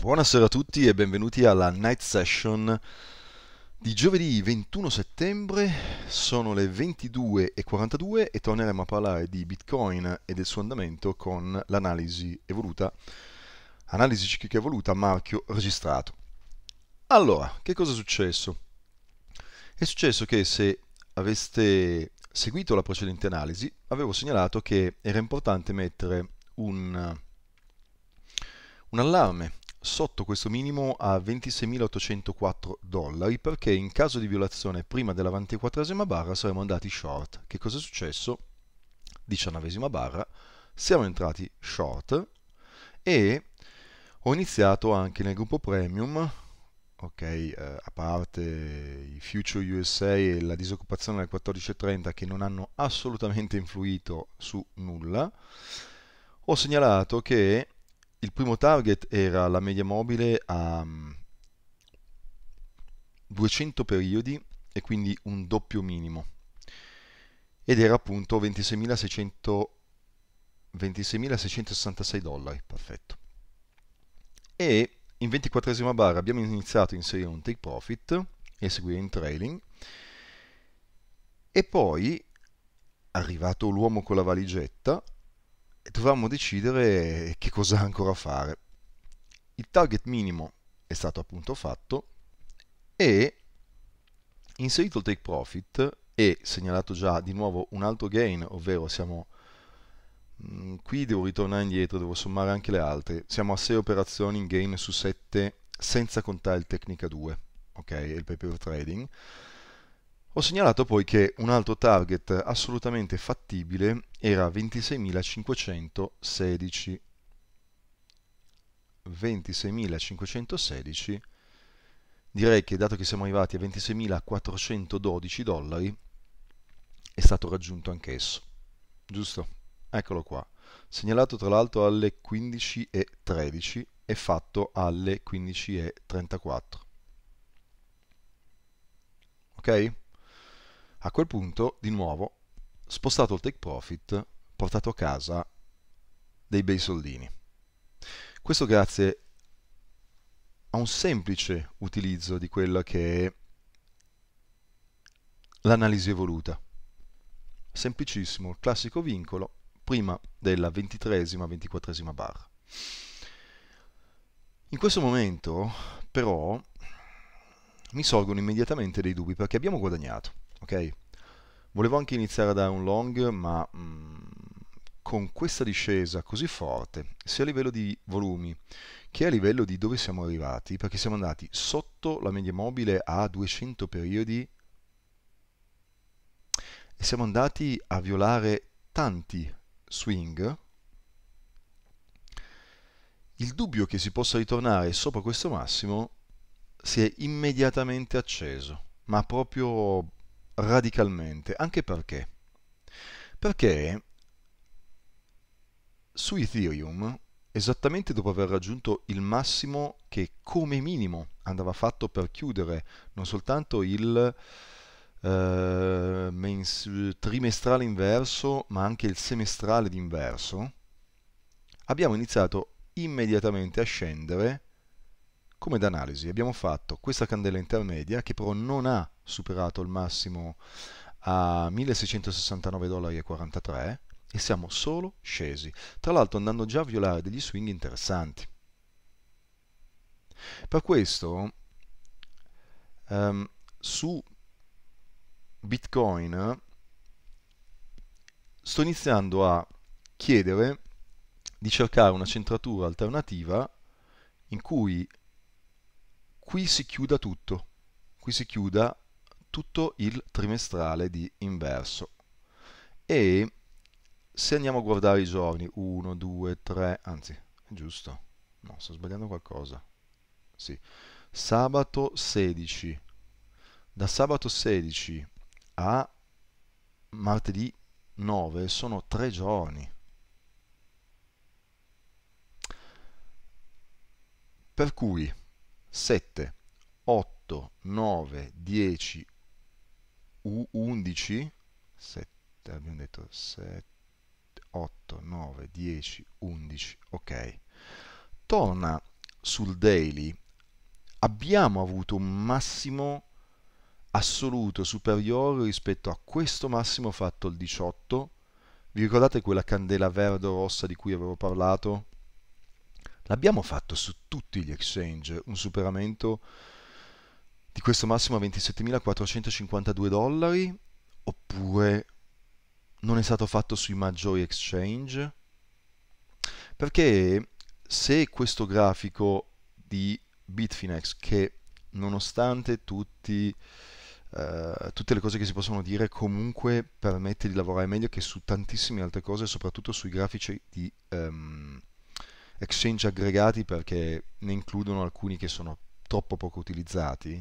Buonasera a tutti e benvenuti alla night session di giovedì 21 settembre. Sono le 22.42 e torneremo a parlare di Bitcoin e del suo andamento con l'analisi evoluta, analisi ciclica evoluta, marchio registrato. Allora, che cosa è successo? È successo che se aveste seguito la precedente analisi, avevo segnalato che era importante mettere un, un allarme sotto questo minimo a 26.804 dollari perché in caso di violazione prima della 24esima barra saremmo andati short. Che cosa è successo? 19esima barra, siamo entrati short e ho iniziato anche nel gruppo premium, ok, eh, a parte i Future USA e la disoccupazione del 14.30 che non hanno assolutamente influito su nulla, ho segnalato che il primo target era la media mobile a 200 mm, periodi e quindi un doppio minimo ed era appunto 26.600 26.666 dollari, perfetto. E in 24esima barra abbiamo iniziato a inserire un take profit e seguire in trailing e poi, arrivato l'uomo con la valigetta, e dovevamo decidere che cosa ancora fare. Il target minimo è stato appunto fatto e inserito il take profit e segnalato già di nuovo un altro gain, ovvero siamo mm, qui devo ritornare indietro, devo sommare anche le altre. Siamo a 6 operazioni in gain su 7 senza contare il Tecnica 2, ok, il paper trading. Ho segnalato poi che un altro target assolutamente fattibile era 26.516. 26.516 direi che dato che siamo arrivati a 26.412 dollari è stato raggiunto anch'esso giusto? eccolo qua segnalato tra l'altro alle 15.13 e fatto alle 15.34 ok? A quel punto, di nuovo, spostato il take profit, portato a casa dei bei soldini. Questo grazie a un semplice utilizzo di quella che è l'analisi evoluta. Semplicissimo, il classico vincolo prima della ventitresima, ventiquattresima barra. In questo momento, però, mi sorgono immediatamente dei dubbi perché abbiamo guadagnato ok? Volevo anche iniziare a dare un long, ma mh, mm, con questa discesa così forte, sia a livello di volumi che a livello di dove siamo arrivati, perché siamo andati sotto la media mobile a 200 periodi e siamo andati a violare tanti swing, il dubbio che si possa ritornare sopra questo massimo si è immediatamente acceso, ma proprio radicalmente, anche perché? Perché su Ethereum, esattamente dopo aver raggiunto il massimo che come minimo andava fatto per chiudere non soltanto il eh, trimestrale inverso, ma anche il semestrale d'inverso, abbiamo iniziato immediatamente a scendere come d'analisi. Abbiamo fatto questa candela intermedia che però non ha superato il massimo a 1669,43 dollari e siamo solo scesi, tra l'altro andando già a violare degli swing interessanti. Per questo um, su Bitcoin sto iniziando a chiedere di cercare una centratura alternativa in cui qui si chiuda tutto, qui si chiuda tutto il trimestrale di inverso. E se andiamo a guardare i giorni, 1, 2, 3, anzi, è giusto, no, sto sbagliando qualcosa, sì, sabato 16, da sabato 16 a martedì 9 sono tre giorni. Per cui 7, 8, 9, 10, U11, 7, abbiamo detto 7, 8, 9, 10, 11, ok. Torna sul daily, abbiamo avuto un massimo assoluto superiore rispetto a questo massimo fatto il 18. Vi ricordate quella candela verde-rossa di cui avevo parlato? L'abbiamo fatto su tutti gli exchange, un superamento di questo massimo a 27.452 dollari oppure non è stato fatto sui maggiori exchange? Perché se questo grafico di Bitfinex che nonostante tutti, eh, tutte le cose che si possono dire comunque permette di lavorare meglio che su tantissime altre cose soprattutto sui grafici di um, exchange aggregati perché ne includono alcuni che sono troppo poco utilizzati,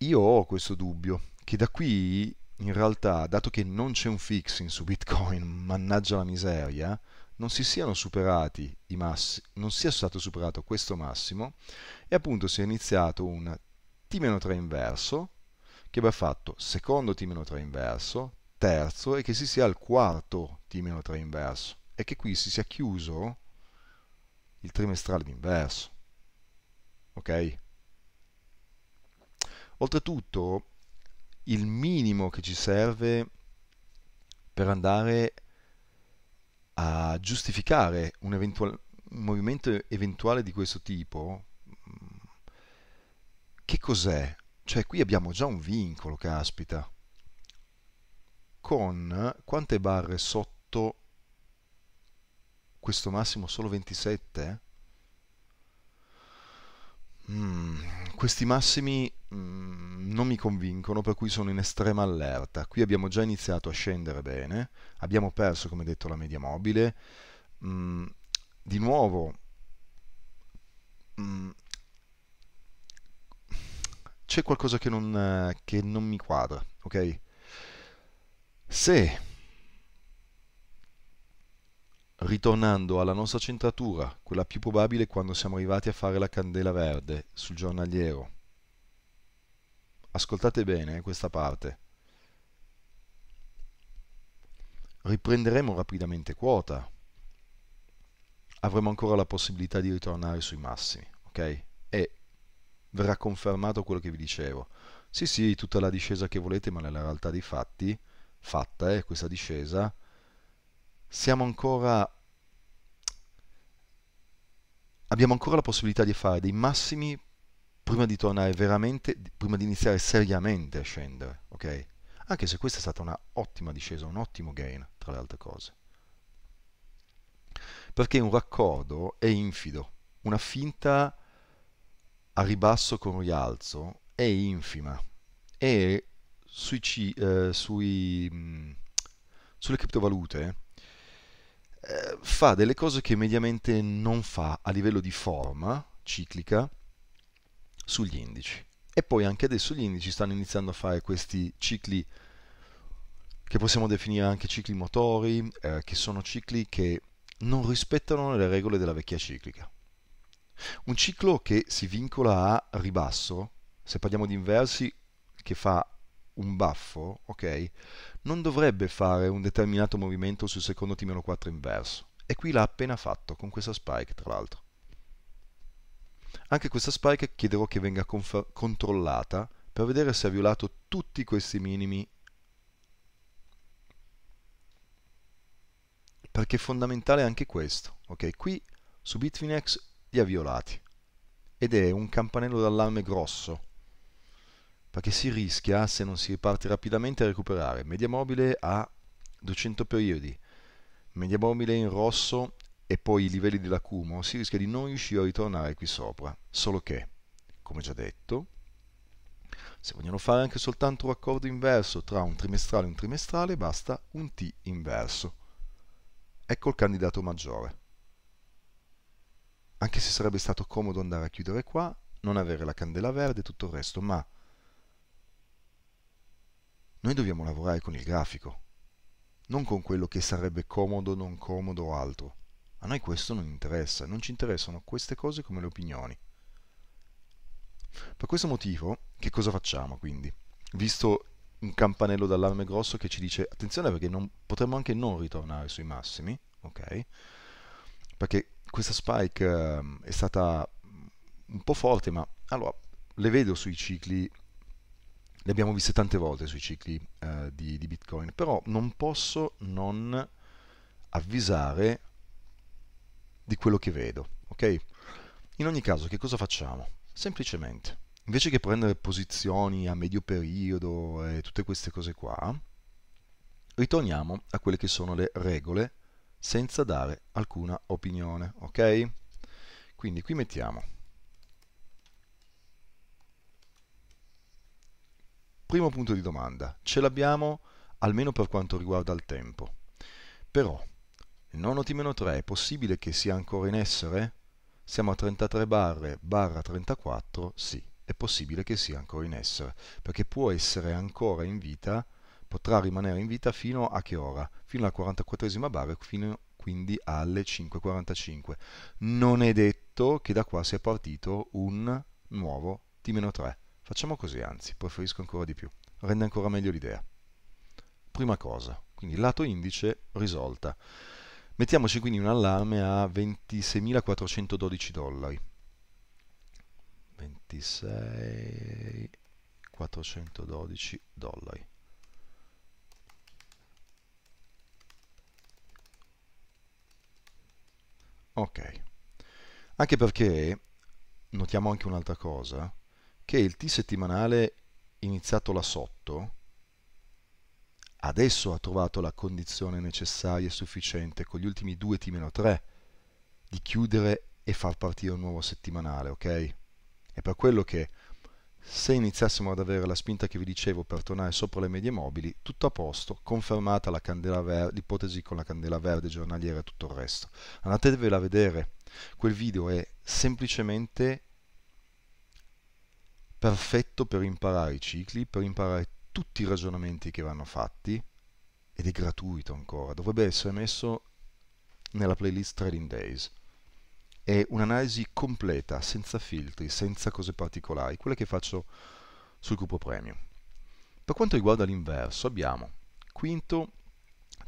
io ho questo dubbio che da qui in realtà, dato che non c'è un fixing su Bitcoin, mannaggia la miseria, non si siano superati i massi, non sia stato superato questo massimo e appunto si è iniziato un T-3 inverso che va fatto secondo T-3 inverso, terzo e che si sia al quarto T-3 inverso e che qui si sia chiuso il trimestrale d'inverso ok? Oltretutto, il minimo che ci serve per andare a giustificare un, eventual, un movimento eventuale di questo tipo, mm, che cos'è? Cioè qui abbiamo già un vincolo, caspita, con quante barre sotto questo massimo solo 27? Mm, questi massimi mm, non mi convincono, per cui sono in estrema allerta. Qui abbiamo già iniziato a scendere bene, abbiamo perso, come detto, la media mobile. Mm, di nuovo, mm, c'è qualcosa che non, eh, che non mi quadra, ok? Se ritornando alla nostra centratura, quella più probabile quando siamo arrivati a fare la candela verde sul giornaliero. Ascoltate bene eh, questa parte. Riprenderemo rapidamente quota. Avremo ancora la possibilità di ritornare sui massimi, ok? E verrà confermato quello che vi dicevo. Sì, sì, tutta la discesa che volete, ma nella realtà dei fatti, fatta è eh, questa discesa, siamo ancora abbiamo ancora la possibilità di fare dei massimi prima di tornare veramente, prima di iniziare seriamente a scendere, ok? Anche se questa è stata una ottima discesa, un ottimo gain, tra le altre cose. Perché un raccordo è infido, una finta a ribasso con rialzo è infima e sui, eh, sui, mh, mm, sulle criptovalute eh, fa delle cose che mediamente non fa a livello di forma ciclica sugli indici. E poi anche adesso gli indici stanno iniziando a fare questi cicli che possiamo definire anche cicli motori, eh, che sono cicli che non rispettano le regole della vecchia ciclica. Un ciclo che si vincola a ribasso, se parliamo di inversi, che fa un baffo, ok? non dovrebbe fare un determinato movimento sul secondo T-4 inverso. E qui l'ha appena fatto, con questa spike tra l'altro. Anche questa spike chiederò che venga controllata per vedere se ha violato tutti questi minimi. Perché è fondamentale anche questo. Ok, qui su Bitfinex li ha violati. Ed è un campanello d'allarme grosso perché si rischia, se non si riparte rapidamente, a recuperare. Media mobile a 200 periodi, media mobile in rosso e poi i livelli dell'accumulo, si rischia di non riuscire a ritornare qui sopra. Solo che, come già detto, se vogliono fare anche soltanto un raccordo inverso tra un trimestrale e un trimestrale, basta un T inverso. Ecco il candidato maggiore. Anche se sarebbe stato comodo andare a chiudere qua, non avere la candela verde e tutto il resto, ma noi dobbiamo lavorare con il grafico, non con quello che sarebbe comodo, non comodo o altro. A noi questo non interessa, non ci interessano queste cose come le opinioni. Per questo motivo, che cosa facciamo quindi? Visto un campanello d'allarme grosso che ci dice attenzione perché non, potremmo anche non ritornare sui massimi, ok? Perché questa spike eh, è stata un po' forte, ma allora le vedo sui cicli le abbiamo viste tante volte sui cicli eh, di, di, Bitcoin, però non posso non avvisare di quello che vedo, ok? In ogni caso, che cosa facciamo? Semplicemente, invece che prendere posizioni a medio periodo e tutte queste cose qua, ritorniamo a quelle che sono le regole senza dare alcuna opinione, ok? Quindi qui mettiamo Primo punto di domanda, ce l'abbiamo almeno per quanto riguarda il tempo. Però, il nono T 3 è possibile che sia ancora in essere? Siamo a 33 barre, barra 34, sì, è possibile che sia ancora in essere, perché può essere ancora in vita, potrà rimanere in vita fino a che ora? Fino alla 44esima barra, fino quindi alle 5.45. Non è detto che da qua sia partito un nuovo T-3. Facciamo così, anzi, preferisco ancora di più. Rende ancora meglio l'idea. Prima cosa, quindi lato indice risolta. Mettiamoci quindi un allarme a 26.412 dollari. 26.412 dollari. Ok. Anche perché notiamo anche un'altra cosa che il T settimanale iniziato là sotto adesso ha trovato la condizione necessaria e sufficiente con gli ultimi due T-3 di chiudere e far partire un nuovo settimanale, ok? È per quello che se iniziassimo ad avere la spinta che vi dicevo per tornare sopra le medie mobili, tutto a posto, confermata la candela l'ipotesi con la candela verde giornaliera e tutto il resto. Andatevela a vedere, quel video è semplicemente perfetto per imparare i cicli, per imparare tutti i ragionamenti che vanno fatti ed è gratuito ancora, dovrebbe essere messo nella playlist Trading Days. È un'analisi completa, senza filtri, senza cose particolari, quella che faccio sul gruppo premium. Per quanto riguarda l'inverso, abbiamo quinto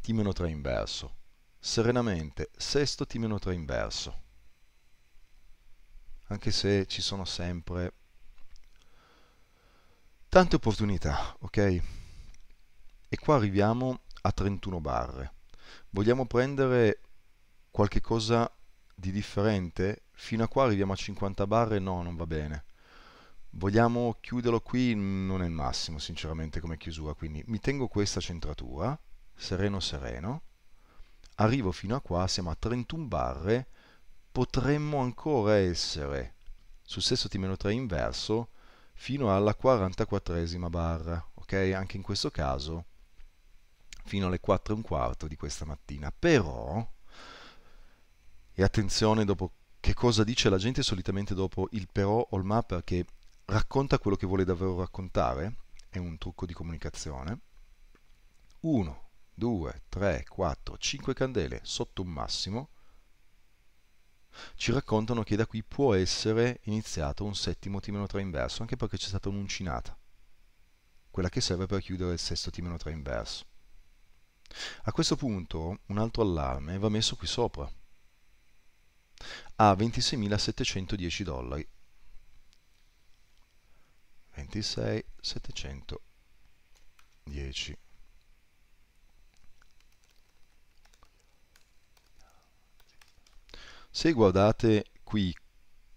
T-3 inverso, serenamente sesto T-3 inverso, anche se ci sono sempre Tante opportunità, ok? E qua arriviamo a 31 barre. Vogliamo prendere qualche cosa di differente? Fino a qua arriviamo a 50 barre? No, non va bene. Vogliamo chiuderlo qui? Non è il massimo, sinceramente, come chiusura. Quindi mi tengo questa centratura, sereno sereno. Arrivo fino a qua, siamo a 31 barre. Potremmo ancora essere sul sesto T-3 inverso fino alla 44esima barra, ok? Anche in questo caso fino alle 4 e un quarto di questa mattina. Però, e attenzione dopo che cosa dice la gente solitamente dopo il però o il ma perché racconta quello che vuole davvero raccontare, è un trucco di comunicazione. 1, 2, 3, 4, 5 candele sotto un massimo, ci raccontano che da qui può essere iniziato un settimo t 3 inverso, anche perché c'è stata un'uncinata, quella che serve per chiudere il sesto t 3 inverso. A questo punto un altro allarme va messo qui sopra, a 26.710 dollari. 26.710 Se guardate qui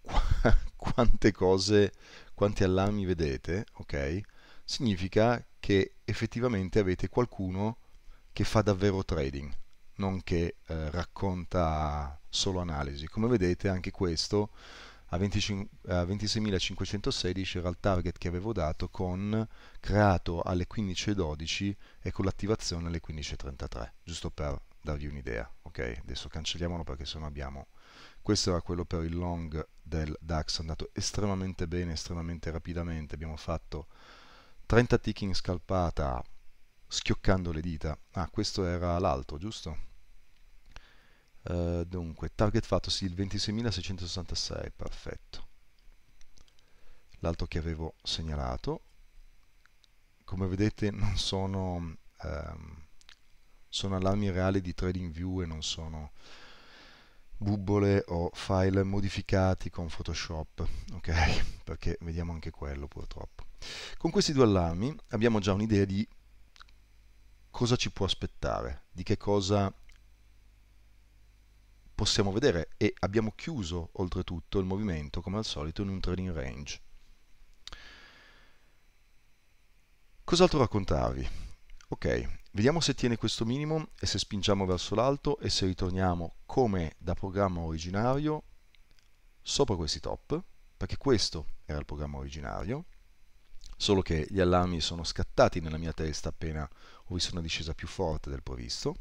quante cose, quanti allarmi vedete, ok? Significa che effettivamente avete qualcuno che fa davvero trading, non che eh, racconta solo analisi. Come vedete anche questo a, 25, a 26.516 era il target che avevo dato con creato alle 15.12 e con l'attivazione alle 15.33, giusto per darvi un'idea. Ok, adesso cancelliamolo perché sennò abbiamo questo era quello per il long del DAX, è andato estremamente bene, estremamente rapidamente, abbiamo fatto 30 tick in scalpata schioccando le dita, ah questo era l'altro giusto? Uh, dunque, target fatto sì, il 26.666, perfetto. L'altro che avevo segnalato. Come vedete non sono, um, sono allarmi reali di trading view e non sono bubbole o file modificati con Photoshop, ok? Perché vediamo anche quello purtroppo. Con questi due allarmi abbiamo già un'idea di cosa ci può aspettare, di che cosa possiamo vedere e abbiamo chiuso oltretutto il movimento come al solito in un trading range. Cos'altro raccontarvi? Ok, Vediamo se tiene questo minimo e se spingiamo verso l'alto e se ritorniamo come da programma originario sopra questi top, perché questo era il programma originario, solo che gli allarmi sono scattati nella mia testa appena ho visto una discesa più forte del previsto.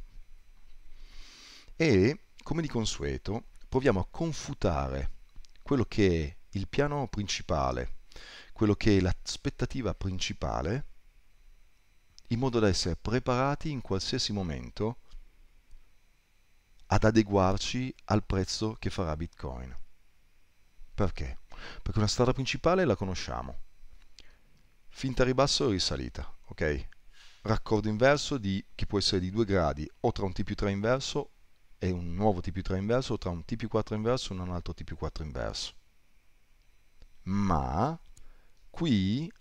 E, come di consueto, proviamo a confutare quello che è il piano principale, quello che è l'aspettativa principale in modo da essere preparati in qualsiasi momento ad adeguarci al prezzo che farà Bitcoin. Perché? Perché una strada principale la conosciamo. Finta ribasso e risalita, ok? Raccordo inverso di, che può essere di due gradi o tra un T più 3 inverso e un nuovo T più 3 inverso o tra un T più 4 inverso e un altro T più 4 inverso. Ma qui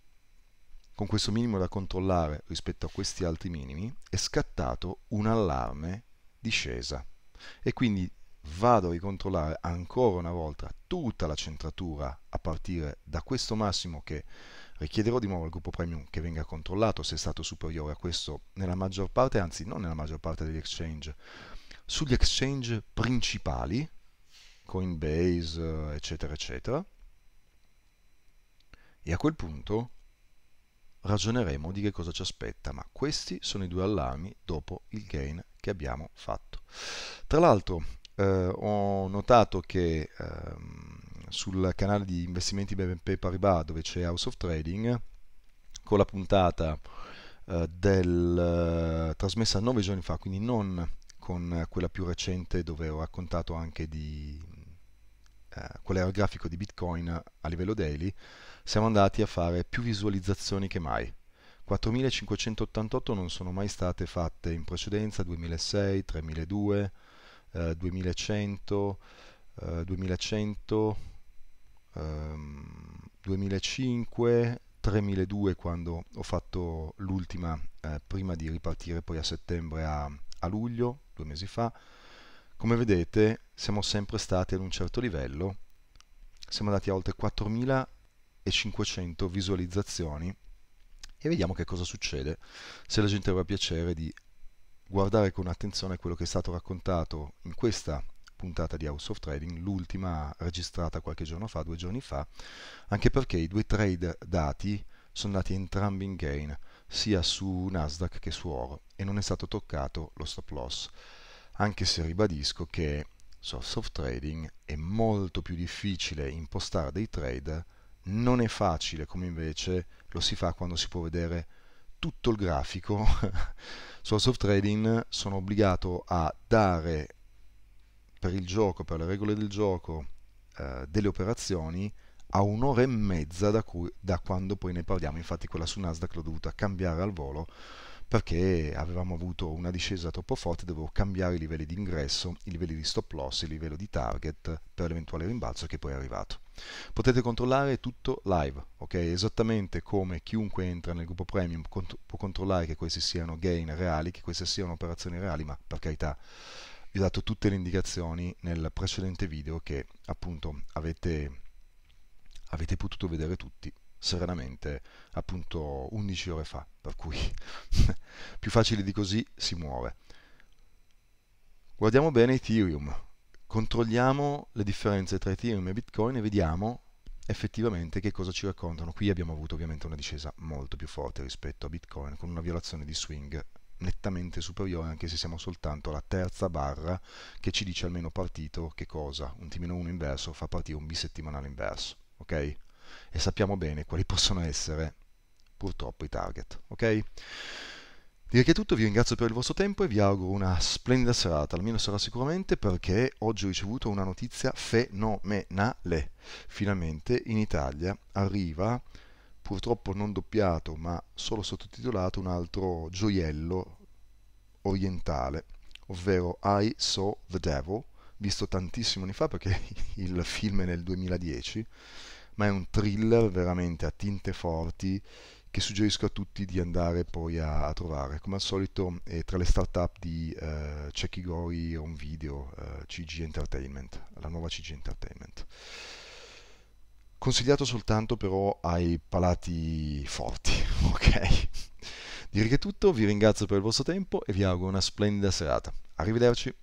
con questo minimo da controllare rispetto a questi altri minimi è scattato un allarme discesa e quindi vado a ricontrollare ancora una volta tutta la centratura a partire da questo massimo che richiederò di nuovo al gruppo premium che venga controllato se è stato superiore a questo nella maggior parte, anzi non nella maggior parte degli exchange, sugli exchange principali, Coinbase eccetera eccetera, e a quel punto ragioneremo di che cosa ci aspetta, ma questi sono i due allarmi dopo il gain che abbiamo fatto. Tra l'altro eh, ho notato che ehm, sul canale di investimenti BNP Paribas dove c'è House of Trading, con la puntata eh, del, eh, trasmessa nove giorni fa, quindi non con quella più recente dove ho raccontato anche di qual eh, era il grafico di Bitcoin a livello daily, siamo andati a fare più visualizzazioni che mai. 4588 non sono mai state fatte in precedenza, 2006, 3002, eh, 2100, eh, 2100, ehm, 2005, 3002 quando ho fatto l'ultima eh, prima di ripartire poi a settembre a, a luglio, due mesi fa, come vedete siamo sempre stati ad un certo livello, siamo andati a oltre 4500 visualizzazioni e vediamo che cosa succede se la gente avrà piacere di guardare con attenzione quello che è stato raccontato in questa puntata di House of Trading, l'ultima registrata qualche giorno fa, due giorni fa, anche perché i due trade dati sono andati entrambi in gain, sia su Nasdaq che su oro, e non è stato toccato lo stop loss anche se ribadisco che su soft trading è molto più difficile impostare dei trade, non è facile come invece lo si fa quando si può vedere tutto il grafico. su soft trading sono obbligato a dare per il gioco, per le regole del gioco, eh, delle operazioni a un'ora e mezza da, cui, da quando poi ne parliamo. Infatti quella su Nasdaq l'ho dovuta cambiare al volo perché avevamo avuto una discesa troppo forte, dovevo cambiare i livelli di ingresso, i livelli di stop loss, il livello di target per l'eventuale rimbalzo che poi è arrivato. Potete controllare tutto live, ok? Esattamente come chiunque entra nel gruppo premium cont può controllare che questi siano gain reali, che queste siano operazioni reali, ma per carità vi ho dato tutte le indicazioni nel precedente video che appunto avete, avete potuto vedere tutti serenamente appunto 11 ore fa, per cui più facile di così si muove. Guardiamo bene Ethereum, controlliamo le differenze tra Ethereum e Bitcoin e vediamo effettivamente che cosa ci raccontano. Qui abbiamo avuto ovviamente una discesa molto più forte rispetto a Bitcoin, con una violazione di swing nettamente superiore anche se siamo soltanto alla terza barra che ci dice almeno partito che cosa un t 1 inverso fa partire un bisettimanale inverso ok e sappiamo bene quali possono essere purtroppo i target. Ok? Direi che è tutto, vi ringrazio per il vostro tempo e vi auguro una splendida serata, almeno sarà sicuramente perché oggi ho ricevuto una notizia fenomenale. Finalmente in Italia arriva, purtroppo non doppiato ma solo sottotitolato, un altro gioiello orientale, ovvero I Saw the Devil, visto tantissimi anni fa perché il film è nel 2010 ma è un thriller veramente a tinte forti che suggerisco a tutti di andare poi a, a trovare. Come al solito è tra le start-up di eh, Cecchigori Home Video, eh, CG Entertainment, la nuova CG Entertainment. Consigliato soltanto però ai palati forti, ok? Direi che è tutto, vi ringrazio per il vostro tempo e vi auguro una splendida serata. Arrivederci!